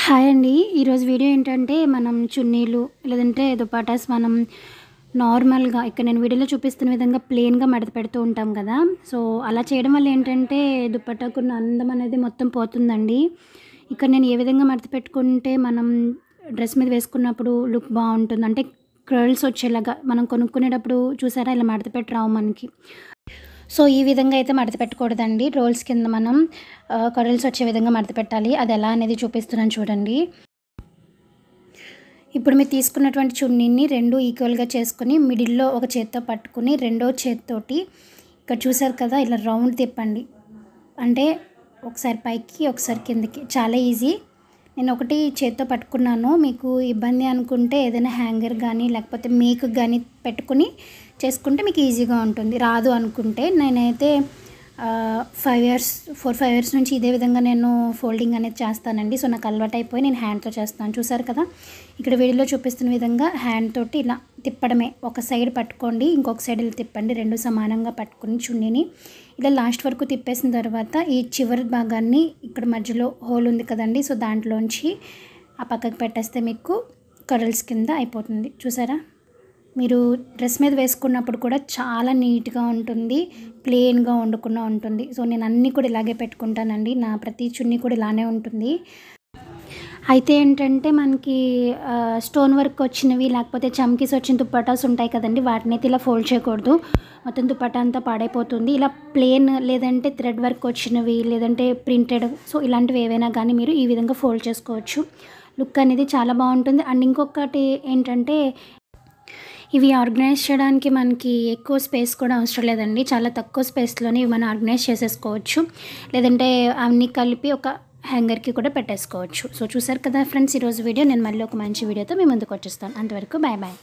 hi అండి ఈరోజు video ఏంటంటే మనం చున్నీలు లేదంటే దుపాటాస్ మనం నార్మల్గా ఇక్కడ నేను వీడియోలో చూపిస్తున్న విధంగా ప్లెయిన్గా మడత పెడుతూ ఉంటాం కదా సో అలా చేయడం వల్ల ఏంటంటే దుప్పటాకున్న అందం అనేది మొత్తం పోతుందండి ఇక్కడ నేను ఏ విధంగా మడత పెట్టుకుంటే మనం డ్రెస్ మీద వేసుకున్నప్పుడు లుక్ బాగుంటుంది అంటే క్రల్స్ వచ్చేలాగా మనం కొనుక్కునేటప్పుడు చూసారా ఇలా మడత పెట్టి రావు మనకి సో ఈ విధంగా అయితే మడత పెట్టకూడదండి రోల్స్ కింద మనం కర్రల్స్ వచ్చే విధంగా మడత పెట్టాలి అది ఎలా అనేది చూపిస్తున్నాను చూడండి ఇప్పుడు మీరు తీసుకున్నటువంటి చున్నీని రెండు ఈక్వల్గా చేసుకుని మిడిల్లో ఒక చేత్తో పట్టుకుని రెండో చేత్తోటి ఇక్కడ చూసారు కదా ఇలా రౌండ్ తిప్పండి అంటే ఒకసారి పైకి ఒకసారి కిందకి చాలా ఈజీ నేను ఒకటి చేత్తో పట్టుకున్నాను మీకు ఇబ్బంది అనుకుంటే ఏదైనా హ్యాంగర్ కానీ లేకపోతే మేక్ కానీ పెట్టుకుని చేసుకుంటే మీకు ఈజీగా ఉంటుంది రాదు అనుకుంటే నేనైతే five years four five years నుంచి ఇదే విధంగా నేను ఫోల్డింగ్ అనేది చేస్తానండి సో నాకు అలవాటు అయిపోయి నేను హ్యాండ్తో చేస్తాను చూసారు కదా ఇక్కడ వీడియోలో చూపిస్తున్న విధంగా హ్యాండ్ తోటి ఇలా తిప్పడమే ఒక సైడ్ పట్టుకోండి ఇంకొక సైడ్ ఇలా తిప్పండి రెండు సమానంగా పట్టుకుని చున్నీని ఇలా లాస్ట్ వరకు తిప్పేసిన తర్వాత ఈ చివరి భాగాన్ని ఇక్కడ మధ్యలో హోల్ ఉంది కదండి సో దాంట్లోంచి ఆ పక్కకు పెట్టేస్తే మీకు కరల్స్ కింద అయిపోతుంది చూసారా మీరు డ్రెస్ మీద వేసుకున్నప్పుడు కూడా చాలా నీట్గా ఉంటుంది ప్లెయిన్గా వండుకున్నా ఉంటుంది సో నేను అన్నీ కూడా ఇలాగే పెట్టుకుంటానండి నా ప్రతి చున్నీ కూడా ఇలానే ఉంటుంది అయితే ఏంటంటే మనకి స్టోన్ వర్క్ వచ్చినవి లేకపోతే చమ్కీస్ వచ్చిన దుప్పటాస్ ఉంటాయి కదండి వాటిని అయితే ఇలా ఫోల్డ్ చేయకూడదు మొత్తం దుప్పట అంతా పాడైపోతుంది ఇలా ప్లేన్ లేదంటే థ్రెడ్ వర్క్ వచ్చినవి లేదంటే ప్రింటెడ్ సో ఇలాంటివి ఏవైనా కానీ మీరు ఈ విధంగా ఫోల్డ్ చేసుకోవచ్చు లుక్ అనేది చాలా బాగుంటుంది అండ్ ఇంకొకటి ఏంటంటే ఇవి ఆర్గనైజ్ చేయడానికి మనకి ఎక్కువ స్పేస్ కూడా అవసరం లేదండి చాలా తక్కువ స్పేస్లోనే ఇవి మనం ఆర్గనైజ్ చేసేసుకోవచ్చు లేదంటే అన్నీ కలిపి ఒక హ్యాంగర్కి కూడా పెట్టేసుకోవచ్చు సో చూసారు కదా ఫ్రెండ్స్ ఈరోజు వీడియో నేను మళ్ళీ ఒక మంచి వీడియోతో మీ ముందుకు వచ్చేస్తాను అంతవరకు బాయ్ బాయ్